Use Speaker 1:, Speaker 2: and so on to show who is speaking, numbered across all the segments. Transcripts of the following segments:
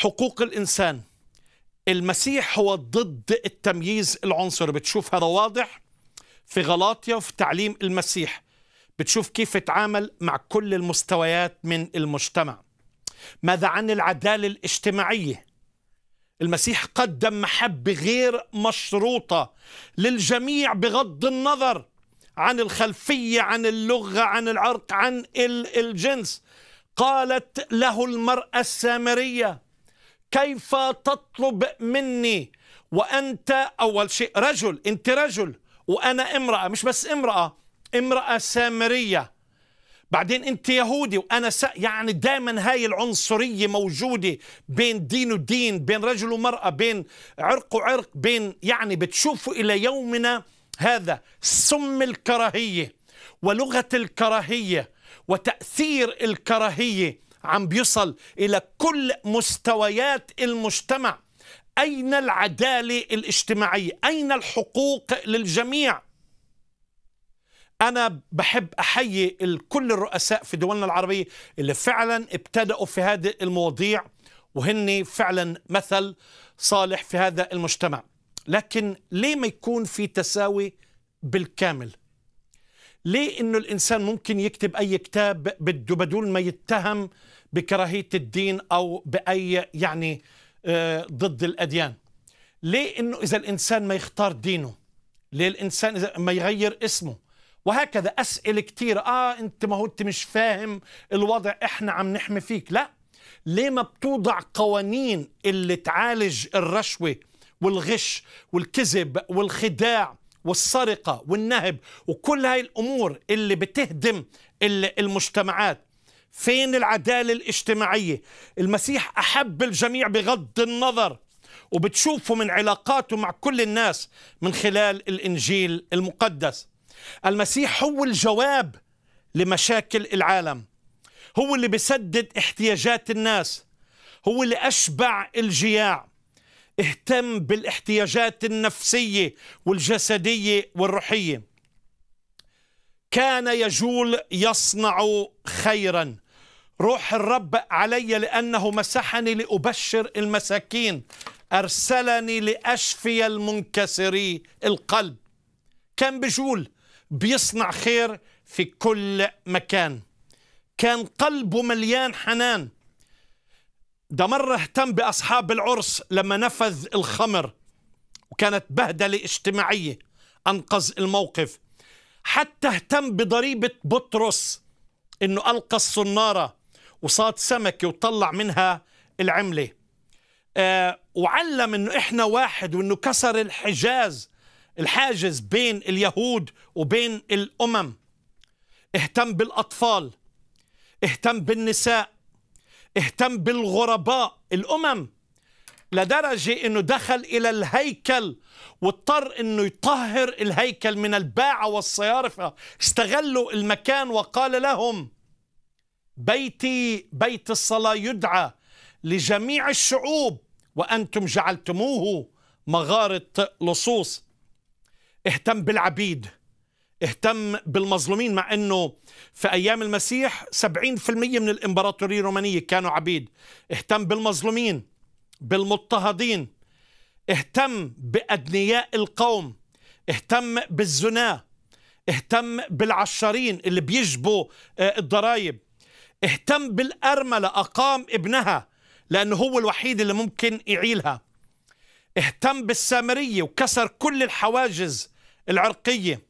Speaker 1: حقوق الإنسان المسيح هو ضد التمييز العنصري بتشوف هذا واضح في غلاطيا وفي تعليم المسيح بتشوف كيف يتعامل مع كل المستويات من المجتمع ماذا عن العدالة الاجتماعية المسيح قدم محبة غير مشروطة للجميع بغض النظر عن الخلفية عن اللغة عن العرق عن الجنس قالت له المرأة السامرية كيف تطلب مني وأنت أول شيء رجل أنت رجل وأنا امرأة مش بس امرأة امرأة سامرية بعدين انت يهودي وانا س... يعني دايما هاي العنصريه موجوده بين دين ودين بين رجل ومراه بين عرق وعرق بين يعني بتشوفوا الى يومنا هذا سم الكراهيه ولغه الكراهيه وتاثير الكراهيه عم بيصل إلى كل مستويات المجتمع أين العدالة الاجتماعية أين الحقوق للجميع أنا بحب أحيي كل الرؤساء في دولنا العربية اللي فعلا ابتدأوا في هذه المواضيع وهن فعلا مثل صالح في هذا المجتمع لكن ليه ما يكون في تساوي بالكامل ليه انه الانسان ممكن يكتب اي كتاب بده بدون ما يتهم بكراهيه الدين او باي يعني آه، ضد الاديان ليه انه اذا الانسان ما يختار دينه ليه الانسان اذا ما يغير اسمه وهكذا اسئله كثير اه انت ما هو انت مش فاهم الوضع احنا عم نحمي فيك لا ليه ما بتوضع قوانين اللي تعالج الرشوه والغش والكذب والخداع والسرقة والنهب وكل هاي الأمور اللي بتهدم المجتمعات فين العدالة الاجتماعية المسيح أحب الجميع بغض النظر وبتشوفوا من علاقاته مع كل الناس من خلال الإنجيل المقدس المسيح هو الجواب لمشاكل العالم هو اللي بسدد احتياجات الناس هو اللي أشبع الجياع اهتم بالاحتياجات النفسية والجسدية والروحية كان يجول يصنع خيرا روح الرب علي لأنه مسحني لأبشر المساكين أرسلني لأشفي المنكسري القلب كان بجول بيصنع خير في كل مكان كان قلبه مليان حنان ده مرة اهتم بأصحاب العرس لما نفذ الخمر وكانت بهدلة اجتماعية أنقذ الموقف حتى اهتم بضريبة بطرس إنه ألقى الصنارة وصاد سمكة وطلع منها العملة آه وعلم إنه إحنا واحد وإنه كسر الحجاز الحاجز بين اليهود وبين الأمم اهتم بالأطفال اهتم بالنساء اهتم بالغرباء الأمم لدرجة أنه دخل إلى الهيكل واضطر أنه يطهر الهيكل من الباعة والصيارفة استغلوا المكان وقال لهم بيتي بيت الصلاة يدعى لجميع الشعوب وأنتم جعلتموه مغارة لصوص اهتم بالعبيد اهتم بالمظلومين مع انه في ايام المسيح 70% من الامبراطوريه الرومانيه كانوا عبيد اهتم بالمظلومين بالمضطهدين اهتم بادنياء القوم اهتم بالزناه اهتم بالعشارين اللي بيجبوا آه، الضرائب اهتم بالارمله اقام ابنها لانه هو الوحيد اللي ممكن يعيلها اهتم بالسامريه وكسر كل الحواجز العرقيه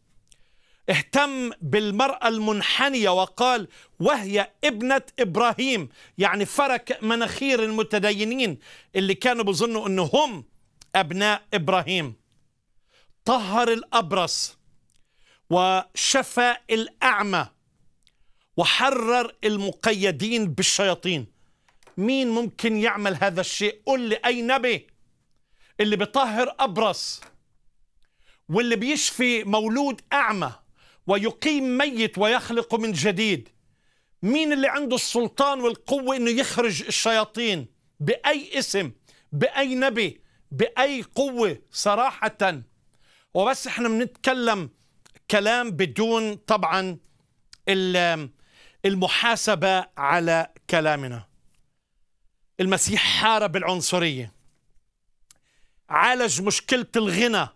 Speaker 1: اهتم بالمرأة المنحنية وقال وهي ابنة إبراهيم يعني فرك مناخير المتدينين اللي كانوا بظنوا أنه هم أبناء إبراهيم طهر الأبرص وشفى الأعمى وحرر المقيدين بالشياطين مين ممكن يعمل هذا الشيء قل لي أي نبي اللي بيطهر أبرص واللي بيشفي مولود أعمى ويقيم ميت ويخلق من جديد مين اللي عنده السلطان والقوة انه يخرج الشياطين بأي اسم بأي نبي بأي قوة صراحة وبس احنا بنتكلم كلام بدون طبعا المحاسبة على كلامنا المسيح حارب العنصرية عالج مشكلة الغنى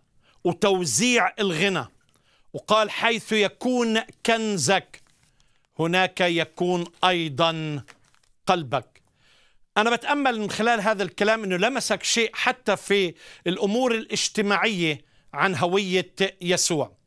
Speaker 1: وتوزيع الغنى وقال حيث يكون كنزك هناك يكون أيضا قلبك أنا بتأمل من خلال هذا الكلام أنه لمسك شيء حتى في الأمور الاجتماعية عن هوية يسوع